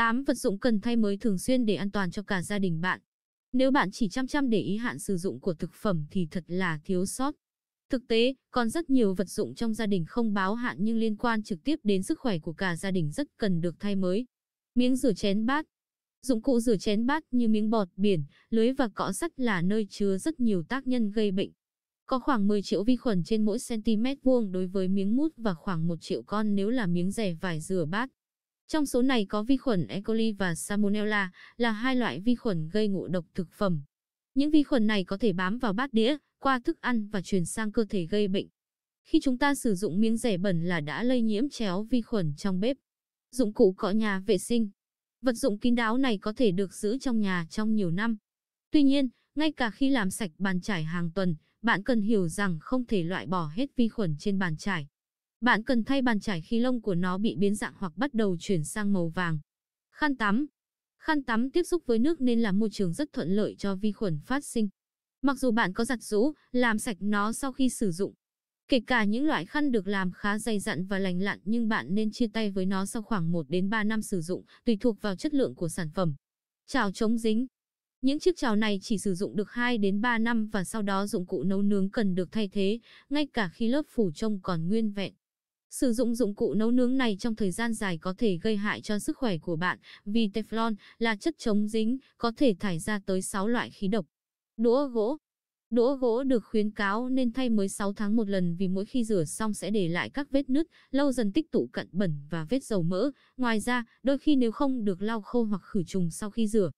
8. Vật dụng cần thay mới thường xuyên để an toàn cho cả gia đình bạn. Nếu bạn chỉ chăm chăm để ý hạn sử dụng của thực phẩm thì thật là thiếu sót. Thực tế, còn rất nhiều vật dụng trong gia đình không báo hạn nhưng liên quan trực tiếp đến sức khỏe của cả gia đình rất cần được thay mới. Miếng rửa chén bát Dụng cụ rửa chén bát như miếng bọt biển, lưới và cọ sắt là nơi chứa rất nhiều tác nhân gây bệnh. Có khoảng 10 triệu vi khuẩn trên mỗi cm vuông đối với miếng mút và khoảng 1 triệu con nếu là miếng rẻ vải rửa bát. Trong số này có vi khuẩn E. coli và Salmonella, là hai loại vi khuẩn gây ngộ độc thực phẩm. Những vi khuẩn này có thể bám vào bát đĩa, qua thức ăn và truyền sang cơ thể gây bệnh. Khi chúng ta sử dụng miếng rẻ bẩn là đã lây nhiễm chéo vi khuẩn trong bếp. Dụng cụ cọ nhà vệ sinh. Vật dụng kín đáo này có thể được giữ trong nhà trong nhiều năm. Tuy nhiên, ngay cả khi làm sạch bàn chải hàng tuần, bạn cần hiểu rằng không thể loại bỏ hết vi khuẩn trên bàn chải. Bạn cần thay bàn chải khi lông của nó bị biến dạng hoặc bắt đầu chuyển sang màu vàng. Khăn tắm Khăn tắm tiếp xúc với nước nên là môi trường rất thuận lợi cho vi khuẩn phát sinh. Mặc dù bạn có giặt rũ, làm sạch nó sau khi sử dụng. Kể cả những loại khăn được làm khá dày dặn và lành lặn nhưng bạn nên chia tay với nó sau khoảng 1 đến 3 năm sử dụng, tùy thuộc vào chất lượng của sản phẩm. Chảo chống dính những chiếc chảo này chỉ sử dụng được 2 đến 3 năm và sau đó dụng cụ nấu nướng cần được thay thế, ngay cả khi lớp phủ trông còn nguyên vẹn. Sử dụng dụng cụ nấu nướng này trong thời gian dài có thể gây hại cho sức khỏe của bạn, vì Teflon là chất chống dính, có thể thải ra tới 6 loại khí độc. Đũa gỗ Đũa gỗ được khuyến cáo nên thay mới 6 tháng một lần vì mỗi khi rửa xong sẽ để lại các vết nứt, lâu dần tích tụ cặn bẩn và vết dầu mỡ. Ngoài ra, đôi khi nếu không được lau khô hoặc khử trùng sau khi rửa,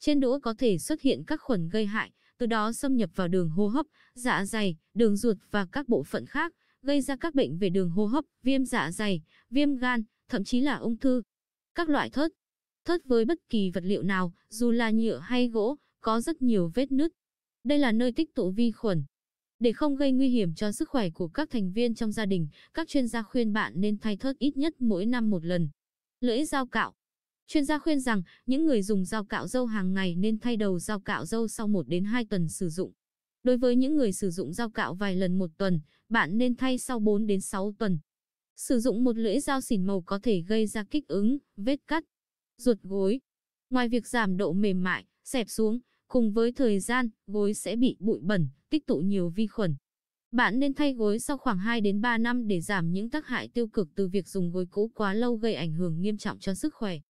trên đũa có thể xuất hiện các khuẩn gây hại, từ đó xâm nhập vào đường hô hấp, dạ dày, đường ruột và các bộ phận khác, gây ra các bệnh về đường hô hấp, viêm dạ dày, viêm gan, thậm chí là ung thư. Các loại thớt Thớt với bất kỳ vật liệu nào, dù là nhựa hay gỗ, có rất nhiều vết nứt. Đây là nơi tích tụ vi khuẩn. Để không gây nguy hiểm cho sức khỏe của các thành viên trong gia đình, các chuyên gia khuyên bạn nên thay thớt ít nhất mỗi năm một lần. Lưỡi dao cạo Chuyên gia khuyên rằng, những người dùng dao cạo dâu hàng ngày nên thay đầu dao cạo dâu sau 1 đến 2 tuần sử dụng. Đối với những người sử dụng dao cạo vài lần một tuần, bạn nên thay sau 4 đến 6 tuần. Sử dụng một lưỡi dao xỉn màu có thể gây ra kích ứng, vết cắt, ruột gối. Ngoài việc giảm độ mềm mại, xẹp xuống, cùng với thời gian, gối sẽ bị bụi bẩn, tích tụ nhiều vi khuẩn. Bạn nên thay gối sau khoảng 2 đến 3 năm để giảm những tác hại tiêu cực từ việc dùng gối cũ quá lâu gây ảnh hưởng nghiêm trọng cho sức khỏe.